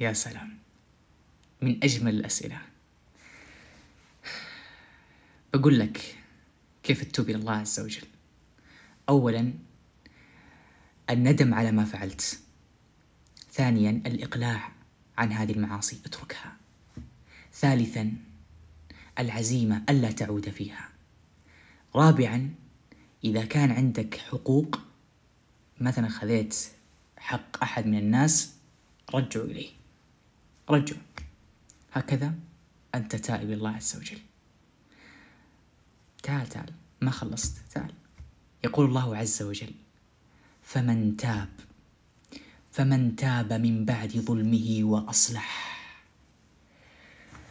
يا سلام من أجمل الأسئلة بقول لك كيف تتوب إلى الله عز وجل أولا الندم على ما فعلت ثانيا الإقلاع عن هذه المعاصي اتركها ثالثا العزيمة ألا تعود فيها رابعا إذا كان عندك حقوق مثلا خذيت حق أحد من الناس رجعوا إليه رجل هكذا أنت تائب الله عز وجل تعال تعال ما خلصت تعال يقول الله عز وجل فمن تاب فمن تاب من بعد ظلمه وأصلح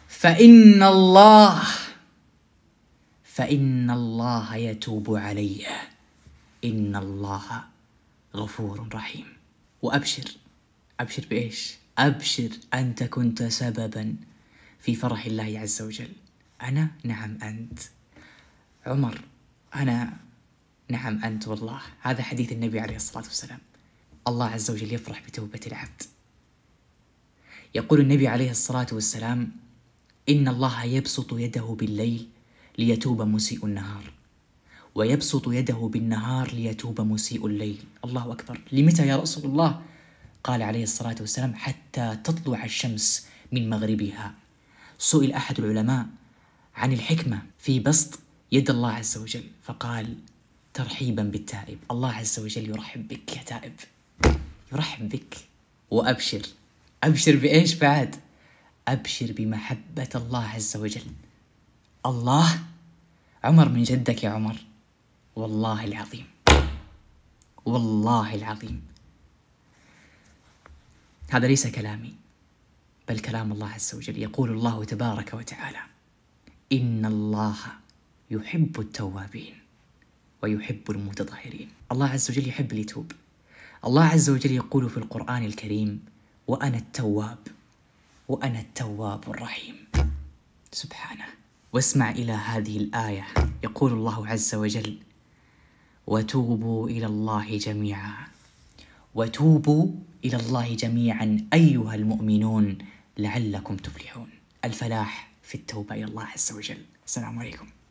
فإن الله فإن الله يتوب عليه إن الله غفور رحيم وأبشر أبشر بإيش؟ أبشر أنت كنت سببا في فرح الله عز وجل أنا نعم أنت عمر أنا نعم أنت والله هذا حديث النبي عليه الصلاة والسلام الله عز وجل يفرح بتوبة العبد يقول النبي عليه الصلاة والسلام إن الله يبسط يده بالليل ليتوب مسيء النهار ويبسط يده بالنهار ليتوب مسيء الليل الله أكبر لمتى يا رسول الله قال عليه الصلاة والسلام حتى تطلع الشمس من مغربها سئل أحد العلماء عن الحكمة في بسط يد الله عز وجل فقال ترحيبا بالتائب الله عز وجل يرحب بك يا تائب يرحب بك وأبشر أبشر بإيش بعد أبشر بمحبة الله عز وجل الله عمر من جدك يا عمر والله العظيم والله العظيم هذا ليس كلامي بل كلام الله عز وجل يقول الله تبارك وتعالى إن الله يحب التوابين ويحب المتطهرين الله عز وجل يحب اليتوب الله عز وجل يقول في القرآن الكريم وأنا التواب وأنا التواب الرحيم سبحانه واسمع إلى هذه الآية يقول الله عز وجل وتوبوا إلى الله جميعا وتوبوا الى الله جميعا ايها المؤمنون لعلكم تفلحون الفلاح في التوبه الى الله عز وجل السلام عليكم